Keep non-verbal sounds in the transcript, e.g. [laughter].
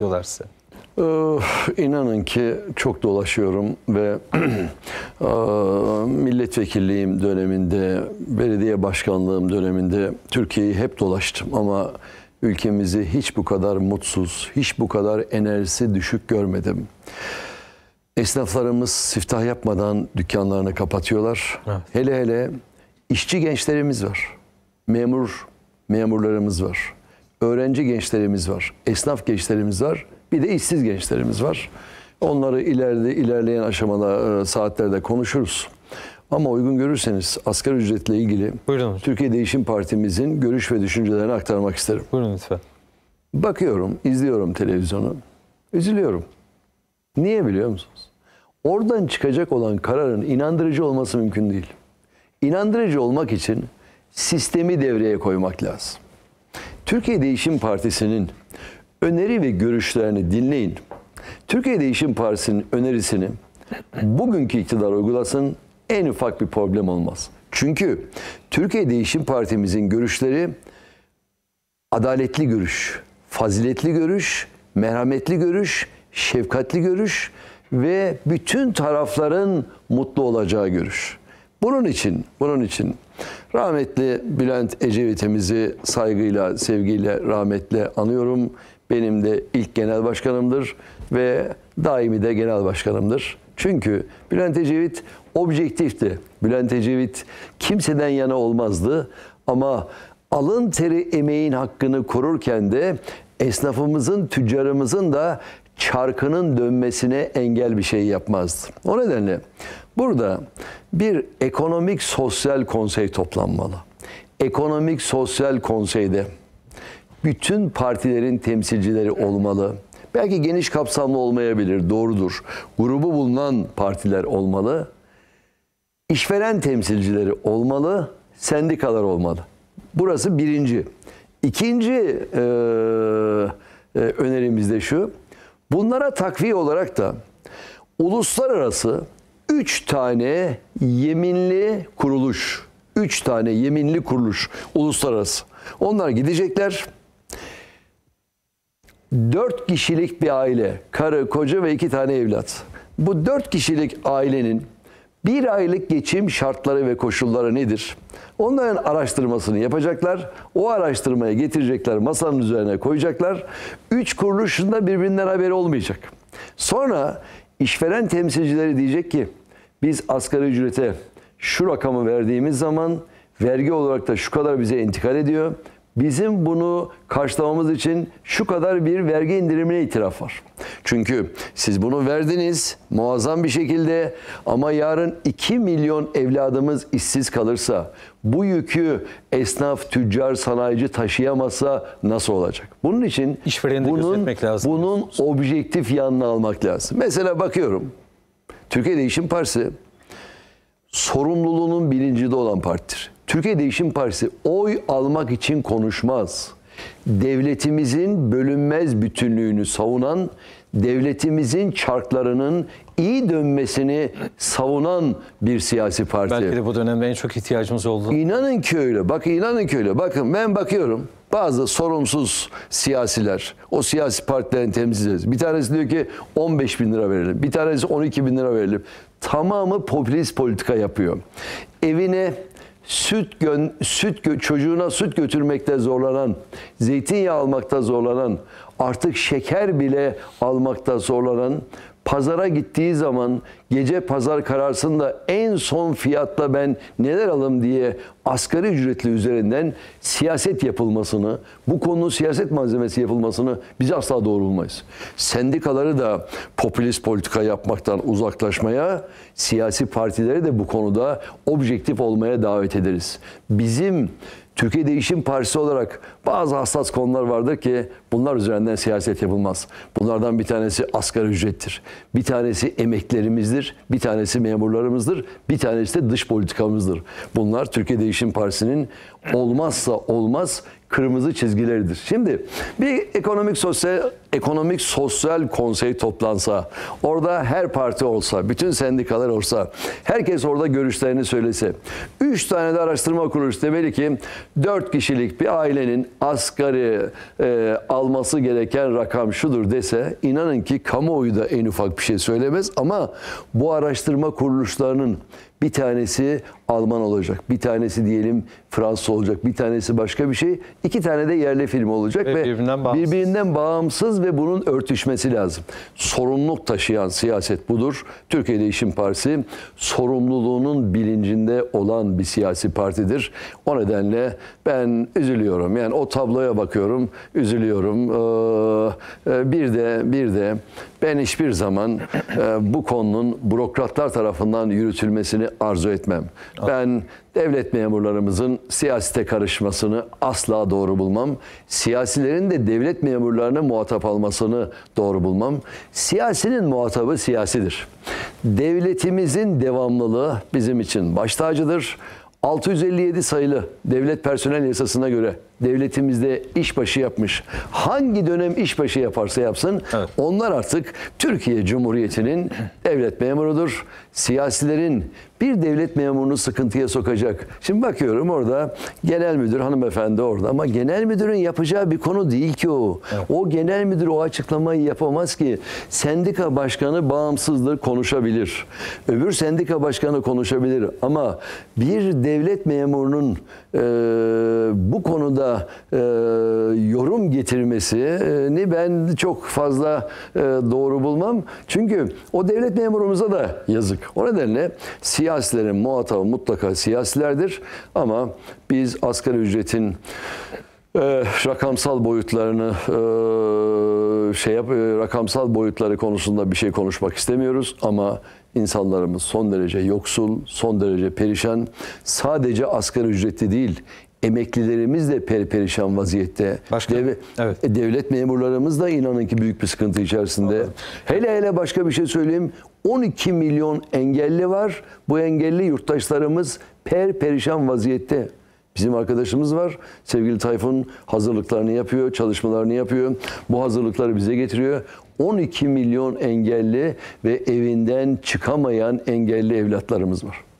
diyorlar size? Ee, inanın ki çok dolaşıyorum ve e, [clears throat] milletvekilliğim döneminde, belediye başkanlığım döneminde Türkiye'yi hep dolaştım ama ülkemizi hiç bu kadar mutsuz, hiç bu kadar enerjisi düşük görmedim. Esnaflarımız siftah yapmadan dükkanlarını kapatıyorlar. Evet. Hele hele işçi gençlerimiz var. Memur memurlarımız var öğrenci gençlerimiz var, esnaf gençlerimiz var, bir de işsiz gençlerimiz var. Onları ileride ilerleyen aşamada e, saatlerde konuşuruz. Ama uygun görürseniz asgari ücretle ilgili Buyurun. Türkiye Değişim Partimizin görüş ve düşüncelerini aktarmak isterim. Buyurun lütfen. Bakıyorum, izliyorum televizyonu. Üzülüyorum. Niye biliyor musunuz? Oradan çıkacak olan kararın inandırıcı olması mümkün değil. İnandırıcı olmak için sistemi devreye koymak lazım. Türkiye Değişim Partisi'nin öneri ve görüşlerini dinleyin. Türkiye Değişim Partisi'nin önerisini bugünkü iktidar uygulasın en ufak bir problem olmaz. Çünkü Türkiye Değişim Partimizin görüşleri adaletli görüş, faziletli görüş, merhametli görüş, şefkatli görüş ve bütün tarafların mutlu olacağı görüş. Bunun için, bunun için rahmetli Bülent Ecevit'imizi saygıyla, sevgiyle, rahmetle anıyorum. Benim de ilk genel başkanımdır ve daimi de genel başkanımdır. Çünkü Bülent Ecevit objektifti. Bülent Ecevit kimseden yana olmazdı ama alın teri emeğin hakkını korurken de esnafımızın, tüccarımızın da çarkının dönmesine engel bir şey yapmazdı. O nedenle burada bir ekonomik sosyal konsey toplanmalı. Ekonomik sosyal konseyde bütün partilerin temsilcileri olmalı. Belki geniş kapsamlı olmayabilir, doğrudur. Grubu bulunan partiler olmalı. İşveren temsilcileri olmalı, sendikalar olmalı. Burası birinci. İkinci e, e, önerimiz de şu. Bunlara takviye olarak da uluslararası üç tane yeminli kuruluş. Üç tane yeminli kuruluş uluslararası. Onlar gidecekler. Dört kişilik bir aile. Karı, koca ve iki tane evlat. Bu dört kişilik ailenin bir aylık geçim şartları ve koşulları nedir? Onların araştırmasını yapacaklar. O araştırmayı getirecekler, masanın üzerine koyacaklar. Üç kuruluşunda birbirinden haberi olmayacak. Sonra işveren temsilcileri diyecek ki biz asgari ücrete şu rakamı verdiğimiz zaman vergi olarak da şu kadar bize intikal ediyor. Bizim bunu karşılamamız için şu kadar bir vergi indirimine itiraf var. Çünkü siz bunu verdiniz muazzam bir şekilde ama yarın 2 milyon evladımız işsiz kalırsa, bu yükü esnaf, tüccar, sanayici taşıyamazsa nasıl olacak? Bunun için bunun, lazım. bunun objektif yanını almak lazım. Mesela bakıyorum Türkiye Değişim Partisi sorumluluğunun bilincinde olan partidir. Türkiye Değişim Partisi oy almak için konuşmaz. Devletimizin bölünmez bütünlüğünü savunan, devletimizin çarklarının iyi dönmesini savunan bir siyasi parti. Belki de bu dönemde en çok ihtiyacımız oldu. İnanın ki öyle. Bak inanın ki öyle. Bakın ben bakıyorum. Bazı sorumsuz siyasiler o siyasi partilerin temsil Bir tanesi diyor ki 15 bin lira verelim. Bir tanesi 12 bin lira verelim. Tamamı popülist politika yapıyor. Evine süt gön, süt gö, çocuğuna süt götürmekte zorlanan, zeytinyağı almakta zorlanan, artık şeker bile almakta zorlanan pazara gittiği zaman gece pazar kararsında en son fiyatla ben neler alım diye asgari ücretli üzerinden siyaset yapılmasını, bu konunun siyaset malzemesi yapılmasını biz asla doğru bulmayız. Sendikaları da popülist politika yapmaktan uzaklaşmaya, siyasi partileri de bu konuda objektif olmaya davet ederiz. Bizim Türkiye işin partisi olarak bazı hassas konular vardır ki bunlar üzerinden siyaset yapılmaz. Bunlardan bir tanesi asgari ücrettir. Bir tanesi emeklerimizdir, bir tanesi memurlarımızdır, bir tanesi de dış politikamızdır. Bunlar Türkiye Değişim Partisi'nin olmazsa olmaz kırmızı çizgileridir. Şimdi bir ekonomik sosyal ekonomik sosyal konsey toplansa, orada her parti olsa, bütün sendikalar olsa, herkes orada görüşlerini söylese. Üç tane de araştırma kuruluşu demeli ki dört kişilik bir ailenin asgari e, alması gereken rakam şudur dese inanın ki kamuoyu da en ufak bir şey söylemez ama bu araştırma kuruluşlarının bir tanesi Alman olacak, bir tanesi diyelim Fransız olacak, bir tanesi başka bir şey. İki tane de yerli film olacak ve, ve birbirinden, bağımsız. birbirinden bağımsız ve bunun örtüşmesi lazım. Sorumluluk taşıyan siyaset budur. Türkiye Değişim Partisi sorumluluğunun bilincinde olan bir siyasi partidir. O nedenle ben üzülüyorum. Yani o tabloya bakıyorum, üzülüyorum. Ee, e, bir de bir de ben hiçbir zaman e, bu konunun bürokratlar tarafından yürütülmesini arzu etmem. Ben devlet memurlarımızın siyasete karışmasını asla doğru bulmam. Siyasilerin de devlet memurlarını muhatap almasını doğru bulmam. Siyasinin muhatabı siyasidir. Devletimizin devamlılığı bizim için baş tacıdır. 657 sayılı devlet personel yasasına göre devletimizde işbaşı yapmış. Hangi dönem işbaşı yaparsa yapsın evet. onlar artık Türkiye Cumhuriyeti'nin devlet memurudur. Siyasilerin bir devlet memurunu sıkıntıya sokacak. Şimdi bakıyorum orada genel müdür hanımefendi orada ama genel müdürün yapacağı bir konu değil ki o. Evet. O genel müdür o açıklamayı yapamaz ki. Sendika başkanı bağımsızdır konuşabilir. Öbür sendika başkanı konuşabilir ama bir devlet memurunun e, bu konuda e, yorum getirmesini ben çok fazla e, doğru bulmam. Çünkü o devlet memurumuza da yazık. O nedenle siyasilerin muhatabı mutlaka siyasilerdir. Ama biz asgari ücretin ee, rakamsal boyutlarını e, şey yap, e, rakamsal boyutları konusunda bir şey konuşmak istemiyoruz ama insanlarımız son derece yoksul, son derece perişan. Sadece asgari ücretli değil, emeklilerimiz de perişan vaziyette. Başka, Dev, evet. E, devlet memurlarımız da inanın ki büyük bir sıkıntı içerisinde. Anladım. Hele hele başka bir şey söyleyeyim. 12 milyon engelli var. Bu engelli yurttaşlarımız per perişan vaziyette. Bizim arkadaşımız var. Sevgili Tayfun hazırlıklarını yapıyor, çalışmalarını yapıyor. Bu hazırlıkları bize getiriyor. 12 milyon engelli ve evinden çıkamayan engelli evlatlarımız var.